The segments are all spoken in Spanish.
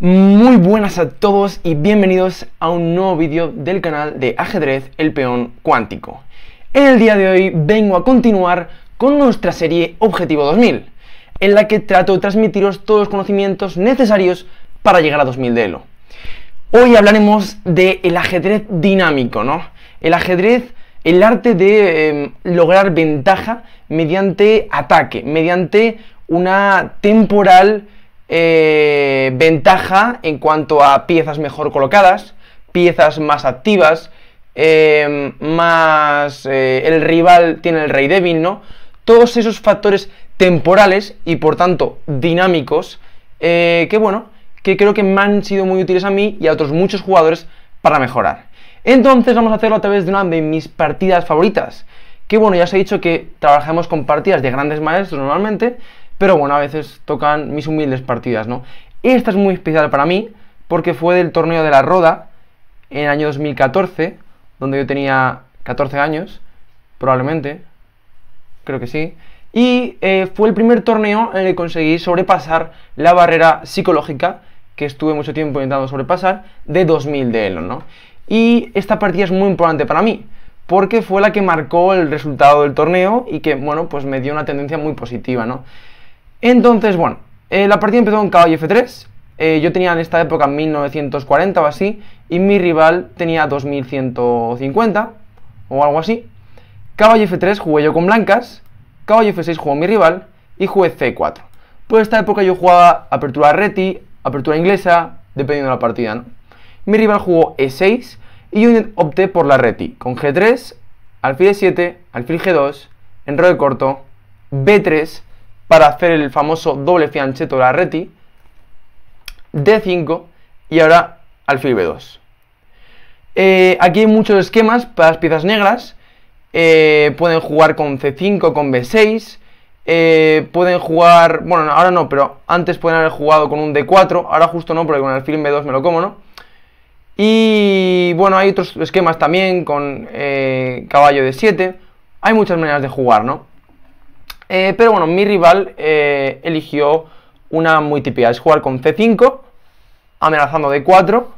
Muy buenas a todos y bienvenidos a un nuevo vídeo del canal de ajedrez El Peón Cuántico. En el día de hoy vengo a continuar con nuestra serie Objetivo 2000, en la que trato de transmitiros todos los conocimientos necesarios para llegar a 2000 de Elo. Hoy hablaremos del el ajedrez dinámico, ¿no? El ajedrez el arte de em, lograr ventaja mediante ataque, mediante una temporal eh, ventaja en cuanto a piezas mejor colocadas, piezas más activas, em, más eh, el rival tiene el rey débil, ¿no? Todos esos factores temporales y por tanto dinámicos, eh, que bueno, que creo que me han sido muy útiles a mí y a otros muchos jugadores para mejorar. Entonces vamos a hacerlo a través de una de mis partidas favoritas, que bueno, ya os he dicho que trabajamos con partidas de grandes maestros normalmente, pero bueno, a veces tocan mis humildes partidas, ¿no? Esta es muy especial para mí porque fue del torneo de la Roda en el año 2014, donde yo tenía 14 años, probablemente, creo que sí, y eh, fue el primer torneo en el que conseguí sobrepasar la barrera psicológica que estuve mucho tiempo intentando sobrepasar de 2000 de Elon, ¿no? Y esta partida es muy importante para mí, porque fue la que marcó el resultado del torneo y que, bueno, pues me dio una tendencia muy positiva, ¿no? Entonces, bueno, eh, la partida empezó con caballo F3. Eh, yo tenía en esta época 1940 o así, y mi rival tenía 2150 o algo así. Caballo F3 jugué yo con blancas, caballo F6 jugó mi rival y jugué C4. Pues esta época yo jugaba apertura reti, apertura inglesa, dependiendo de la partida, ¿no? Mi rival jugó E6 y yo opté por la reti, con G3, alfil E7, alfil G2, enroque corto, B3 para hacer el famoso doble fianchetto reti, D5 y ahora alfil B2. Eh, aquí hay muchos esquemas para las piezas negras, eh, pueden jugar con C5, con B6, eh, pueden jugar, bueno, ahora no, pero antes pueden haber jugado con un D4, ahora justo no, porque con alfil B2 me lo como, ¿no? Y bueno, hay otros esquemas también con caballo d 7 hay muchas maneras de jugar, ¿no? Eh, pero bueno, mi rival eh, eligió una muy típica, es jugar con C5, amenazando de 4.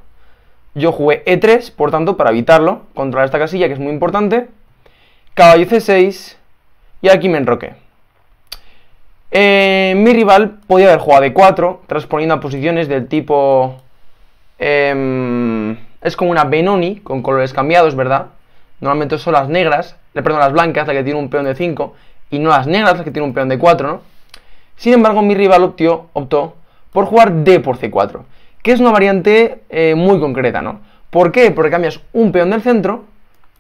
Yo jugué E3, por tanto, para evitarlo, controlar esta casilla que es muy importante. Caballo C6 y aquí me enroqué. Eh, mi rival podía haber jugado D4, transponiendo a posiciones del tipo... Em, es como una Benoni, con colores cambiados, ¿verdad? Normalmente son las negras, perdón, las blancas, la que tiene un peón de 5, y no las negras, las que tiene un peón de 4, ¿no? Sin embargo, mi rival optó, optó por jugar D por C4, que es una variante eh, muy concreta, ¿no? ¿Por qué? Porque cambias un peón del centro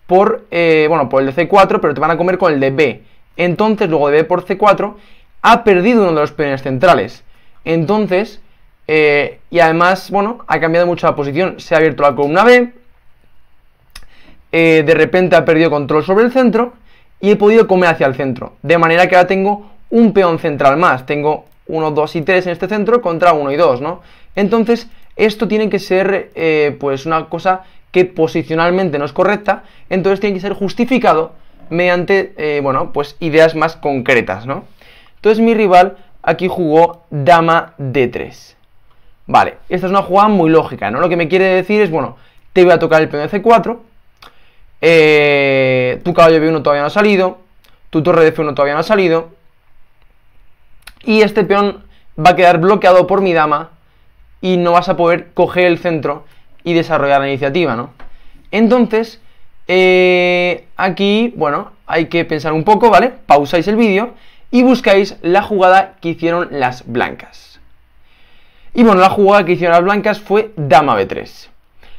por, eh, bueno, por el de C4, pero te van a comer con el de B. Entonces, luego de B por C4, ha perdido uno de los peones centrales. Entonces, eh, y además, bueno, ha cambiado mucho la posición. Se ha abierto la columna B. de repente ha perdido control sobre el centro y he podido comer hacia el centro. De manera que ahora tengo un peón central más. Tengo 1, 2 y 3 en este centro contra 1 y 2, ¿no? Entonces, esto tiene que ser eh, pues una cosa que posicionalmente no es correcta, entonces tiene que ser justificado mediante, eh, bueno, pues ideas más concretas, ¿no? Entonces mi rival aquí jugó dama d3. Vale, esta es una jugada muy lógica, ¿no? Lo que me quiere decir es, bueno, te voy a tocar el peón de c4, eh, tu caballo B1 todavía no ha salido, tu torre de F1 todavía no ha salido, y este peón va a quedar bloqueado por mi dama y no vas a poder coger el centro y desarrollar la iniciativa, ¿no? Entonces, eh, aquí, bueno, hay que pensar un poco, ¿vale? Pausáis el vídeo y buscáis la jugada que hicieron las blancas. Y bueno, la jugada que hicieron las blancas fue dama b3.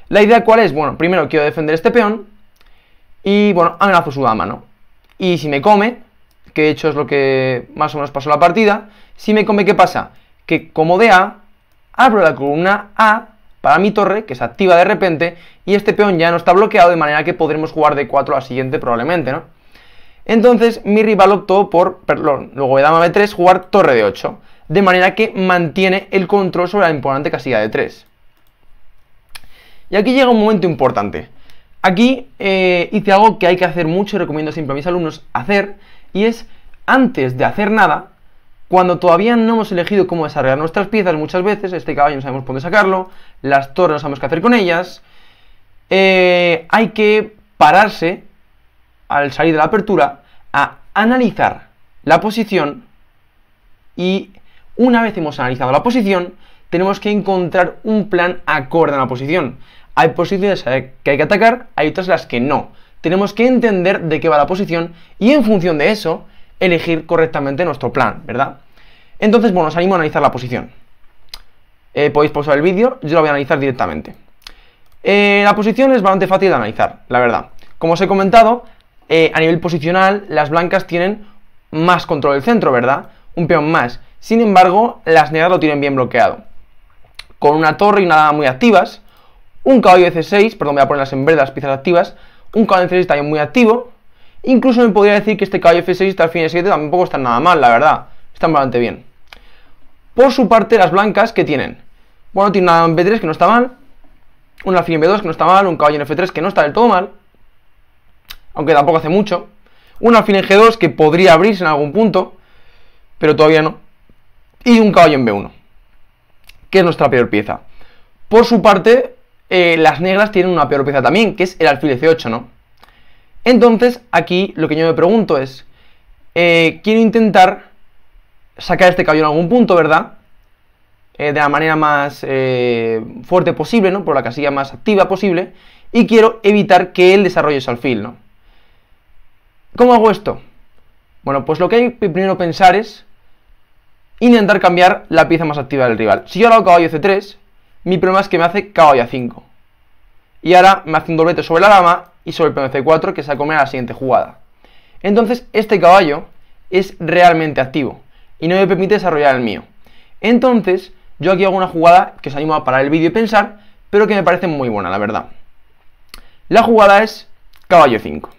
¿La idea cuál es? Bueno, primero quiero defender este peón, y bueno, amenazo su dama, ¿no? Y si me come, que de hecho es lo que más o menos pasó la partida, si me come, ¿qué pasa? Que como de A, abro la columna A para mi torre, que se activa de repente, y este peón ya no está bloqueado, de manera que podremos jugar de 4 a la siguiente probablemente, ¿no? Entonces mi rival optó por, perdón, luego de dama B3, jugar torre de 8, de manera que mantiene el control sobre la importante casilla de 3. Y aquí llega un momento importante. Aquí eh, hice algo que hay que hacer mucho y recomiendo siempre a mis alumnos hacer, y es antes de hacer nada, cuando todavía no hemos elegido cómo desarrollar nuestras piezas muchas veces, este caballo no sabemos por dónde sacarlo, las torres no sabemos qué hacer con ellas, eh, hay que pararse al salir de la apertura a analizar la posición y una vez hemos analizado la posición, tenemos que encontrar un plan acorde a la posición. Hay posiciones que hay que atacar, hay otras las que no. Tenemos que entender de qué va la posición y en función de eso, elegir correctamente nuestro plan, ¿verdad? Entonces, bueno, os animo a analizar la posición. Eh, podéis pausar el vídeo, yo lo voy a analizar directamente. Eh, la posición es bastante fácil de analizar, la verdad. Como os he comentado, eh, a nivel posicional, las blancas tienen más control del centro, ¿verdad? Un peón más. Sin embargo, las negras lo tienen bien bloqueado. Con una torre y una dama muy activas, un caballo f 6 perdón, voy a ponerlas en verde las piezas activas, un caballo de C6 también muy activo, incluso me podría decir que este caballo F6 al fin de 7 tampoco está nada mal, la verdad, están bastante bien. Por su parte, las blancas, ¿qué tienen? Bueno, tiene una en B3 que no está mal, un alfil en B2 que no está mal, un caballo en F3 que no está del todo mal, aunque tampoco hace mucho, un alfil en G2 que podría abrirse en algún punto, pero todavía no, y un caballo en B1, que es nuestra peor pieza. Por su parte, eh, las negras tienen una peor pieza también, que es el alfil C8, ¿no? Entonces, aquí lo que yo me pregunto es, eh, quiero intentar sacar este caballo en algún punto, ¿verdad? Eh, de la manera más fuerte posible, ¿no? Por la casilla más activa posible, y quiero evitar que él desarrolle su alfil, ¿no? ¿Cómo hago esto? Bueno, pues lo que hay que primero pensar es intentar cambiar la pieza más activa del rival. Si yo hago caballo C3, mi problema es que me hace caballo a 5. Y ahora me hace un doblete sobre la dama y sobre el peón c4 que se va a la siguiente jugada. Entonces este caballo es realmente activo y no me permite desarrollar el mío. Entonces yo aquí hago una jugada que os animo a parar el vídeo y pensar, pero que me parece muy buena, la verdad. La jugada es caballo 5.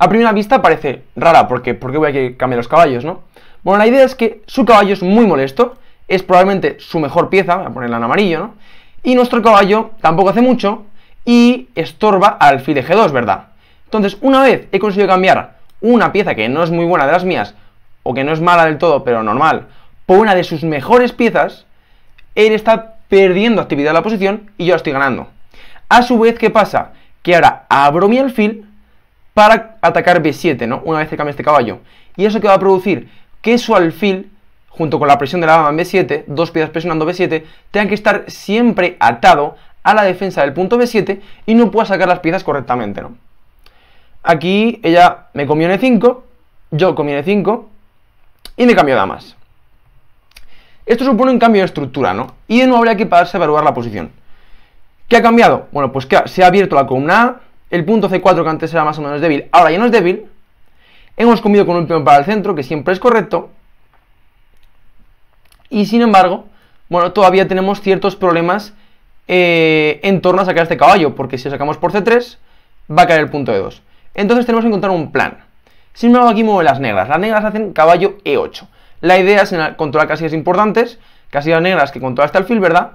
A primera vista parece rara, porque ¿por voy a cambiar los caballos, no? Bueno, la idea es que su caballo es muy molesto es probablemente su mejor pieza, voy a ponerla en amarillo, ¿no? Y nuestro caballo tampoco hace mucho y estorba al alfil de G2, ¿verdad? Entonces, una vez he conseguido cambiar una pieza que no es muy buena de las mías, o que no es mala del todo, pero normal, por una de sus mejores piezas, él está perdiendo actividad en la posición y yo la estoy ganando. A su vez, ¿qué pasa? Que ahora abro mi alfil para atacar B7, ¿no? Una vez que cambie este caballo. ¿Y eso que va a producir? Que su alfil junto con la presión de la dama en B7, dos piezas presionando B7, tenga que estar siempre atado a la defensa del punto B7 y no pueda sacar las piezas correctamente, ¿no? Aquí ella me comió en E5, yo comí en E5 y me cambió damas. Esto supone un cambio de estructura, ¿no? Y de nuevo habría que pararse a evaluar la posición. ¿Qué ha cambiado? Bueno, pues que se ha abierto la columna A, el punto C4 que antes era más o menos débil, ahora ya no es débil, hemos comido con un peón para el centro, que siempre es correcto, y sin embargo, bueno, todavía tenemos ciertos problemas eh, en torno a sacar este caballo, porque si lo sacamos por C3, va a caer el punto de 2 Entonces tenemos que encontrar un plan. Sin embargo, aquí mueve las negras. Las negras hacen caballo E8. La idea es controlar casillas importantes, casillas negras que controla este alfil, ¿verdad?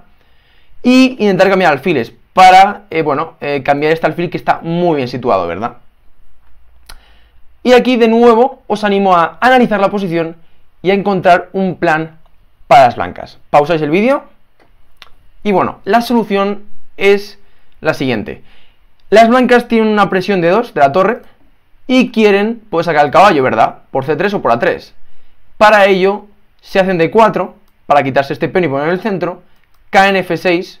Y intentar cambiar alfiles para, eh, bueno, eh, cambiar este alfil que está muy bien situado, ¿verdad? Y aquí de nuevo os animo a analizar la posición y a encontrar un plan para las blancas. Pausáis el vídeo. Y bueno, la solución es la siguiente. Las blancas tienen una presión de 2 de la torre y quieren sacar el caballo, ¿verdad? Por C3 o por A3. Para ello se hacen de 4 para quitarse este peón y poner el centro, caen F6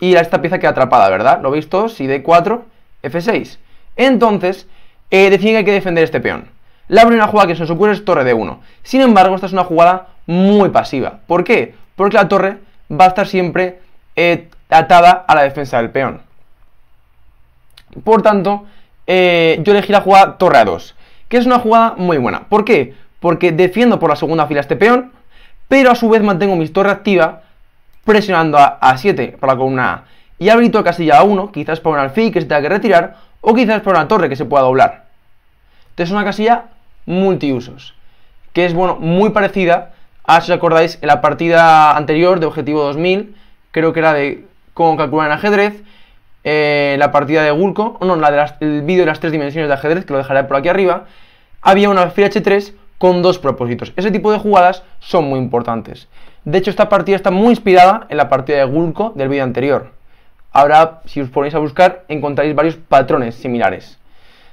y esta pieza queda atrapada, ¿verdad? ¿Lo veis todos? si D4, F6. Entonces, eh, deciden que hay que defender este peón. La primera jugada que se nos ocurre es torre D1. Sin embargo, esta es una jugada muy pasiva. ¿Por qué? Porque la torre va a estar siempre eh, atada a la defensa del peón. Por tanto, eh, yo elegí la jugada torre a 2, que es una jugada muy buena. ¿Por qué? Porque defiendo por la segunda fila este peón, pero a su vez mantengo mi torre activa presionando a, a 7 para la columna A y abrito la casilla a 1, quizás para un alfil que se tenga que retirar o quizás para una torre que se pueda doblar. Entonces es una casilla multiusos, que es bueno, muy parecida Ah, si os acordáis, en la partida anterior de Objetivo 2000, creo que era de cómo calcular en ajedrez, eh, la partida de Gulko, no, la de el vídeo de las tres dimensiones de ajedrez, que lo dejaré por aquí arriba, había una fila H3 con dos propósitos. Ese tipo de jugadas son muy importantes. De hecho, esta partida está muy inspirada en la partida de Gulko del vídeo anterior. Ahora, si os ponéis a buscar, encontraréis varios patrones similares.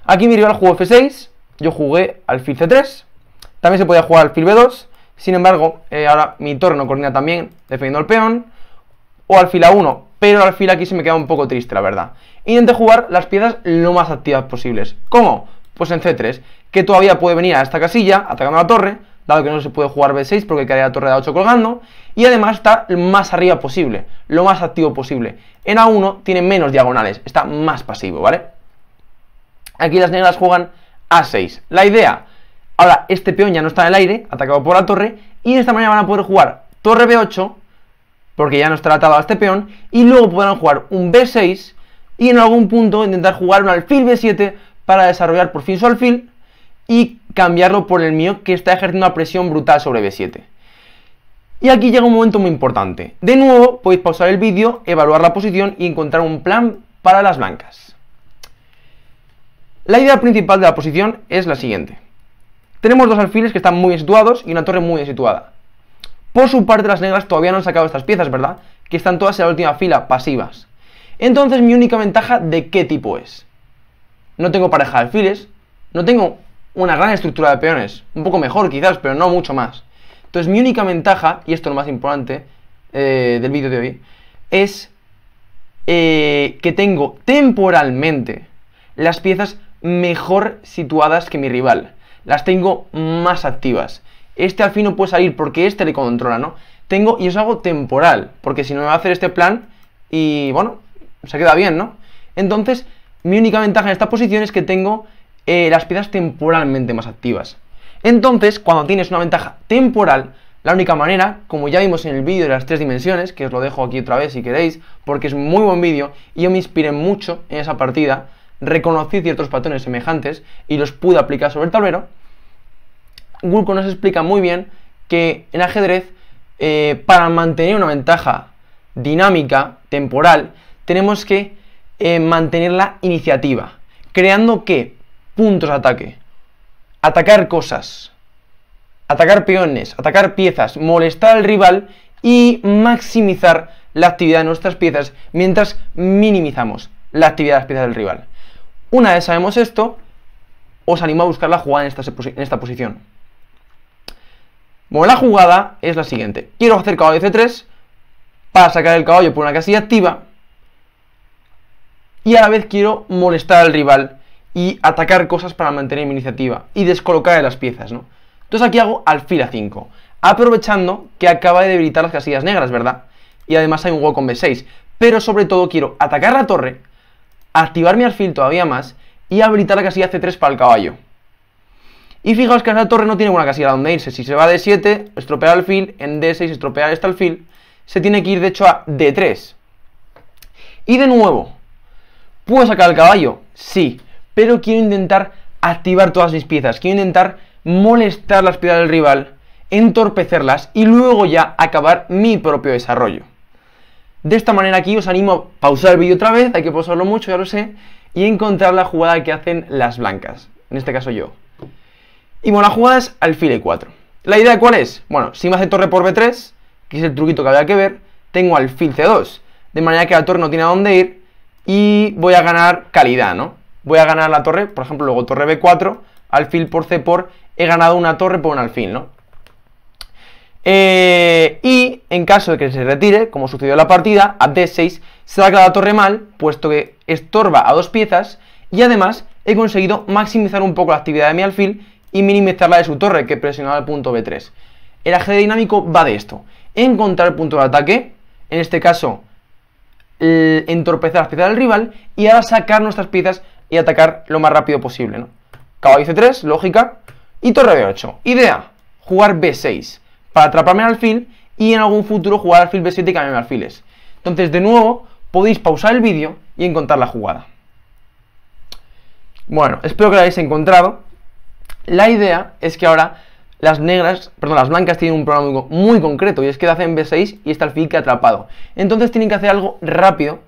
Aquí mi rival jugó F6, yo jugué al alfil C3, también se podía jugar alfil B2, sin embargo, eh, ahora mi no coordina también defendiendo al peón o al fila 1, pero al fila aquí se me queda un poco triste, la verdad. Intente jugar las piezas lo más activas posibles. ¿Cómo? Pues en C3, que todavía puede venir a esta casilla atacando la torre, dado que no se puede jugar B6 porque quedaría la torre de A8 colgando, y además está más arriba posible, lo más activo posible. En A1 tiene menos diagonales, está más pasivo, ¿vale? Aquí las negras juegan A6. La idea, Ahora este peón ya no está en el aire, atacado por la torre, y de esta manera van a poder jugar torre B8, porque ya no está atado a este peón, y luego podrán jugar un B6 y en algún punto intentar jugar un alfil B7 para desarrollar por fin su alfil y cambiarlo por el mío que está ejerciendo una presión brutal sobre B7. Y aquí llega un momento muy importante. De nuevo, podéis pausar el vídeo, evaluar la posición y encontrar un plan para las blancas. La idea principal de la posición es la siguiente. Tenemos dos alfiles que están muy bien situados y una torre muy bien situada. Por su parte, las negras todavía no han sacado estas piezas, ¿verdad? Que están todas en la última fila, pasivas. Entonces, mi única ventaja de qué tipo es. No tengo pareja de alfiles, no tengo una gran estructura de peones, un poco mejor quizás, pero no mucho más. Entonces, mi única ventaja, y esto es lo más importante eh, del vídeo de hoy, es eh, que tengo temporalmente las piezas mejor situadas que mi rival las tengo más activas. Este al fin no puede salir porque este le controla, ¿no? Tengo, y es algo temporal, porque si no me va a hacer este plan y, bueno, se queda bien, ¿no? Entonces, mi única ventaja en esta posición es que tengo eh, las piezas temporalmente más activas. Entonces, cuando tienes una ventaja temporal, la única manera, como ya vimos en el vídeo de las tres dimensiones, que os lo dejo aquí otra vez si queréis, porque es muy buen vídeo y yo me inspiré mucho en esa partida, reconocí ciertos patrones semejantes y los pude aplicar sobre el tablero, Gurko nos explica muy bien que en ajedrez, eh, para mantener una ventaja dinámica, temporal, tenemos que eh, mantener la iniciativa, creando qué puntos de ataque, atacar cosas, atacar peones, atacar piezas, molestar al rival y maximizar la actividad de nuestras piezas mientras minimizamos la actividad de las piezas del rival. Una vez sabemos esto, os animo a buscar la jugada en esta, posición. Bueno, la jugada es la siguiente. Quiero hacer caballo C3 para sacar el caballo por una casilla activa. Y a la vez quiero molestar al rival y atacar cosas para mantener mi iniciativa y descolocar de las piezas, ¿no? Entonces aquí hago alfil A5, aprovechando que acaba de debilitar las casillas negras, ¿verdad? Y además hay un hueco con B6. Pero sobre todo quiero atacar la torre activar mi alfil todavía más y habilitar la casilla C3 para el caballo. Y fijaos que la torre no tiene una casilla donde irse. Si se va de 7, estropear el alfil, en D6 estropear este alfil, se tiene que ir de hecho a D3. Y de nuevo, ¿puedo sacar el caballo? Sí, pero quiero intentar activar todas mis piezas, quiero intentar molestar las piezas del rival, entorpecerlas y luego ya acabar mi propio desarrollo. De esta manera aquí os animo a pausar el vídeo otra vez, hay que pausarlo mucho, ya lo sé, y encontrar la jugada que hacen las blancas, en este caso yo. Y bueno, la jugada es alfil e4. ¿La idea cuál es? Bueno, si me hace torre por b3, que es el truquito que había que ver, tengo alfil c2, de manera que la torre no tiene a dónde ir y voy a ganar calidad, ¿no? Voy a ganar la torre, por ejemplo, luego torre b4, alfil por c por, he ganado una torre por un alfil, ¿no? Eh, y en caso de que se retire, como sucedió en la partida, a d6 saca la torre mal, puesto que estorba a dos piezas, y además he conseguido maximizar un poco la actividad de mi alfil y minimizar la de su torre, que presionaba el punto b3. El ajedrez dinámico va de esto, encontrar el punto de ataque, en este caso entorpecer las piezas del rival, y ahora sacar nuestras piezas y atacar lo más rápido posible. ¿no? Caballo c3, lógica, y torre b8. Idea, jugar b6 para atraparme al alfil y en algún futuro jugar alfil b7 y cambiarme alfiles. Entonces, de nuevo, podéis pausar el vídeo y encontrar la jugada. Bueno, espero que la hayáis encontrado. La idea es que ahora las negras, perdón, las blancas tienen un problema muy, concreto y es que hacen B6 y está el alfil que ha atrapado. Entonces tienen que hacer algo rápido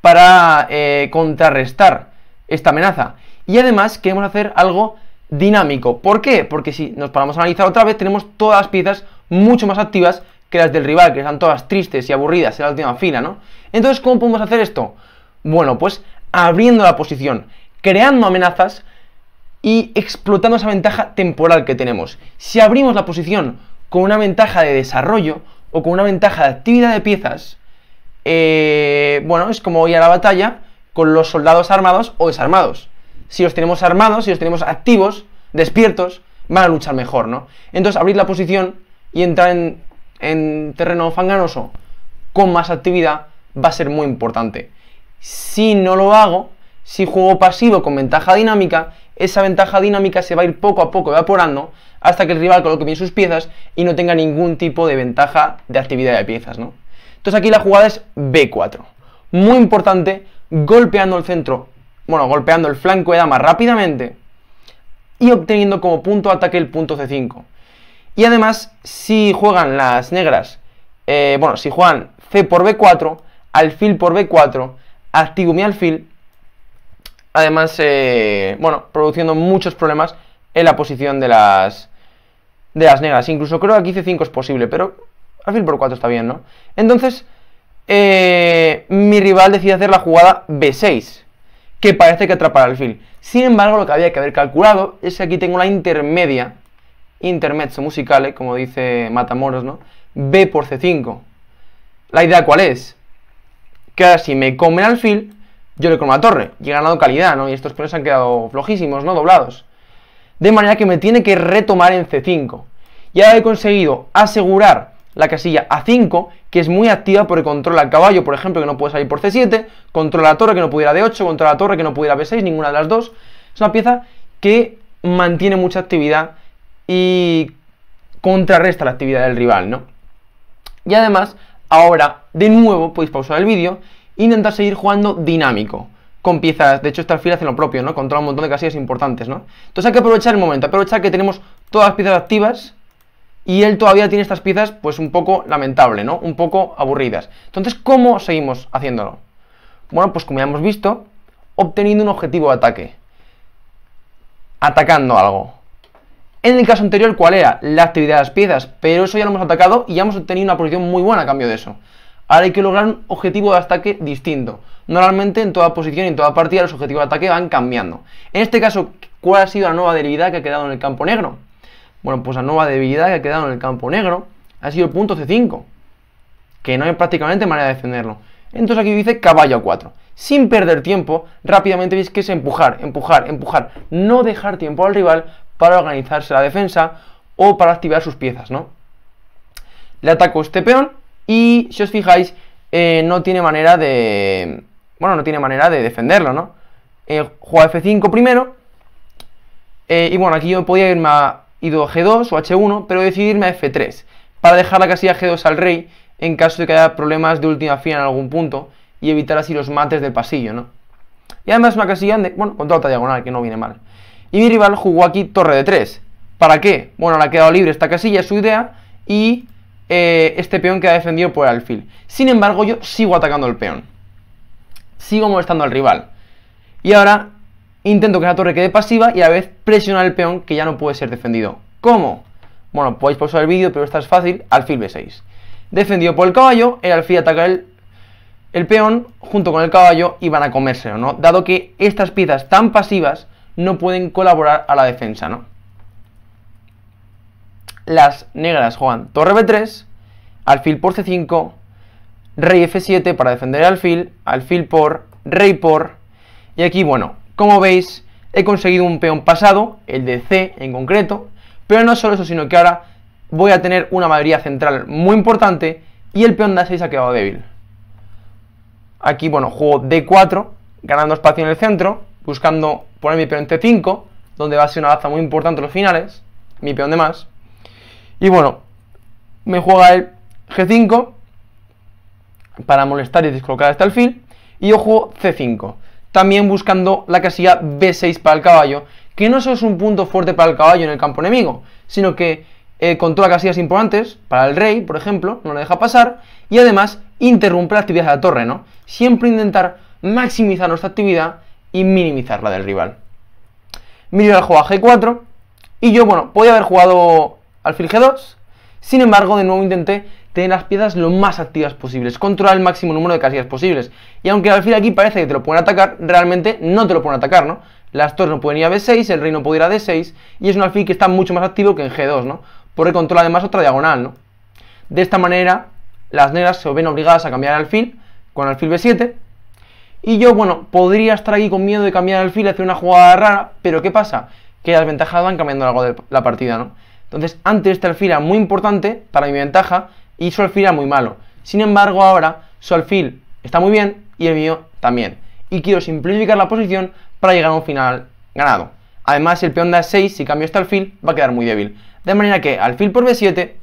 para eh, contrarrestar esta amenaza. Y además queremos hacer algo dinámico. ¿Por qué? Porque si nos paramos a analizar otra vez tenemos todas las piezas mucho más activas que las del rival, que están todas tristes y aburridas en la última fila, ¿no? Entonces, ¿cómo podemos hacer esto? Bueno, pues abriendo la posición, creando amenazas y explotando esa ventaja temporal que tenemos. Si abrimos la posición con una ventaja de desarrollo o con una ventaja de actividad de piezas, eh, bueno, es como ir a la batalla con los soldados armados o desarmados. Si los tenemos armados, si los tenemos activos, despiertos, van a luchar mejor, ¿no? Entonces, abrir la posición y entrar en, terreno fanganoso con más actividad va a ser muy importante. Si no lo hago, si juego pasivo con ventaja dinámica, esa ventaja dinámica se va a ir poco a poco evaporando hasta que el rival coloque bien sus piezas y no tenga ningún tipo de ventaja de actividad de piezas, ¿no? Entonces aquí la jugada es B4. Muy importante, golpeando el centro, bueno, golpeando el flanco de dama rápidamente y obteniendo como punto de ataque el punto C5. Y además, si juegan las negras, eh, bueno, si juegan C por B4, alfil por B4, activo mi alfil, además, eh, bueno, produciendo muchos problemas en la posición de las, de las negras. Incluso creo que aquí C5 es posible, pero alfil por 4 está bien, ¿no? Entonces, eh, mi rival decide hacer la jugada B6, que parece que atrapa al alfil. Sin embargo, lo que había que haber calculado es que aquí tengo la intermedia, intermezzo musicale, como dice Matamoros, ¿no? B por C5. ¿La idea cuál es? Que ahora si me comen alfil, yo le como la torre. Y he ganado calidad, ¿no? Y estos peones han quedado flojísimos, ¿no? Doblados. De manera que me tiene que retomar en C5. Y ahora he conseguido asegurar la casilla A5, que es muy activa porque controla al caballo, por ejemplo, que no puede salir por C7, controla la torre que no pudiera D8, controla la torre que no pudiera B6, ninguna de las dos. Es una pieza que mantiene mucha actividad y contrarresta la actividad del rival, ¿no? Y además, ahora de nuevo podéis pausar el vídeo e intentar seguir jugando dinámico con piezas. De hecho, esta fila hace lo propio, ¿no? Controla un montón de casillas importantes, ¿no? Entonces hay que aprovechar el momento, aprovechar que tenemos todas las piezas activas y él todavía tiene estas piezas, pues un poco lamentable, ¿no? Un poco aburridas. Entonces, ¿cómo seguimos haciéndolo? Bueno, pues como ya hemos visto, obteniendo un objetivo de ataque. Atacando algo. En el caso anterior, ¿cuál era? La actividad de las piezas, pero eso ya lo hemos atacado y ya hemos obtenido una posición muy buena a cambio de eso. Ahora hay que lograr un objetivo de ataque distinto. Normalmente en toda posición y en toda partida los objetivos de ataque van cambiando. En este caso, ¿cuál ha sido la nueva debilidad que ha quedado en el campo negro? Bueno, pues la nueva debilidad que ha quedado en el campo negro ha sido el punto C5, que no hay prácticamente manera de defenderlo. Entonces aquí dice caballo a 4. Sin perder tiempo, rápidamente veis que es empujar, empujar, empujar. No dejar tiempo al rival para organizarse la defensa o para activar sus piezas, ¿no? Le ataco este peón y si os fijáis eh, no tiene manera de... Bueno, no tiene manera de defenderlo, ¿no? Eh, juega F5 primero eh, y bueno, aquí yo podía irme a ido G2 o H1, pero decidirme a F3 para dejar la casilla G2 al rey en caso de que haya problemas de última fila en algún punto y evitar así los mates del pasillo, ¿no? Y además una casilla, de, bueno, con toda diagonal, que no viene mal. Y mi rival jugó aquí torre de 3. ¿Para qué? Bueno, le ha quedado libre esta casilla, es su idea. Y eh, este peón queda defendido por el pues, alfil. Sin embargo, yo sigo atacando el peón. Sigo molestando al rival. Y ahora intento que la torre quede pasiva y a la vez presionar el peón que ya no puede ser defendido. ¿Cómo? Bueno, podéis pausar el vídeo, pero esta es fácil. Alfil B6. Defendido por el caballo, el alfil ataca el, el peón junto con el caballo y van a comérselo, ¿no? Dado que estas piezas tan pasivas no pueden colaborar a la defensa, ¿no? Las negras juegan torre b3, alfil por c5, rey f7 para defender el alfil, alfil por, rey por, y aquí, bueno, como veis, he conseguido un peón pasado, el de c en concreto, pero no solo eso, sino que ahora voy a tener una mayoría central muy importante y el peón de a6 ha quedado débil. Aquí, bueno, juego d4, ganando espacio en el centro, buscando poner mi peón en T5, donde va a ser una baza muy importante en los finales, mi peón de más. Y bueno, me juega el G5 para molestar y descolocar el fin y yo juego C5, también buscando la casilla B6 para el caballo, que no solo es un punto fuerte para el caballo en el campo enemigo, sino que eh, controla casillas importantes, para el rey, por ejemplo, no le deja pasar, y además interrumpe la actividad de la torre, ¿no? Siempre intentar maximizar nuestra actividad y minimizar la del rival. juego a G4 y yo, bueno, podía haber jugado alfil G2, sin embargo, de nuevo intenté tener las piezas lo más activas posibles, controlar el máximo número de casillas posibles. Y aunque el alfil aquí parece que te lo pueden atacar, realmente no te lo pueden atacar, ¿no? Las torres no pueden ir a B6, el rey no puede ir a D6, y es un alfil que está mucho más activo que en G2, ¿no? Porque controla además otra diagonal, ¿no? De esta manera, las negras se ven obligadas a cambiar el alfil con alfil B7, y yo, bueno, podría estar aquí con miedo de cambiar alfil, hacer una jugada rara, pero ¿qué pasa? Que las ventajas van cambiando algo de la partida, ¿no? Entonces, antes este alfil era muy importante para mi ventaja y su alfil era muy malo. Sin embargo, ahora su alfil está muy bien y el mío también. Y quiero simplificar la posición para llegar a un final ganado. Además, el peón da 6, si cambio este alfil, va a quedar muy débil. De manera que alfil por b7,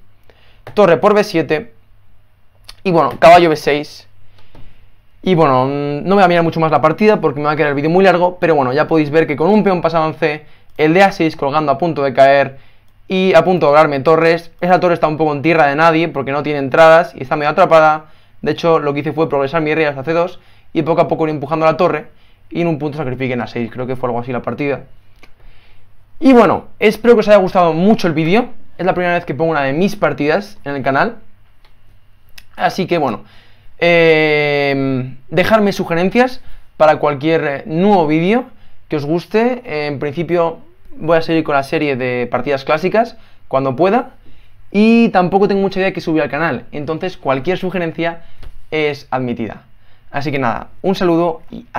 torre por b7 y bueno, caballo b6 y bueno, mm, no me a mirar mucho más la partida porque me va a quedar el vídeo muy largo, pero bueno, ya podéis ver que con un peón pasado en el de A6 colgando a punto de caer y a punto de doblarme torres, esa torre está un poco en tierra de nadie porque no tiene entradas y está medio atrapada, de hecho lo que hice fue progresar mi rey hasta C2 y poco a poco ir empujando la torre y en un punto sacrifiquen a 6, creo que fue algo así la partida. Y bueno, espero que os haya gustado mucho el vídeo, es la primera vez que pongo una de mis partidas en el canal, así que bueno... Em, dejarme sugerencias para cualquier eh, nuevo vídeo que os guste. En principio voy a seguir con la serie de partidas clásicas cuando pueda. Y tampoco tengo mucha idea de que subir al canal. Entonces cualquier sugerencia es admitida. Así que nada, un saludo y hasta